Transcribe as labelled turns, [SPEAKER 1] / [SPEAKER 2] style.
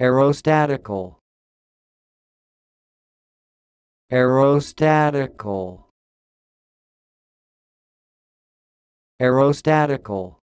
[SPEAKER 1] aerostatical aerostatical aerostatical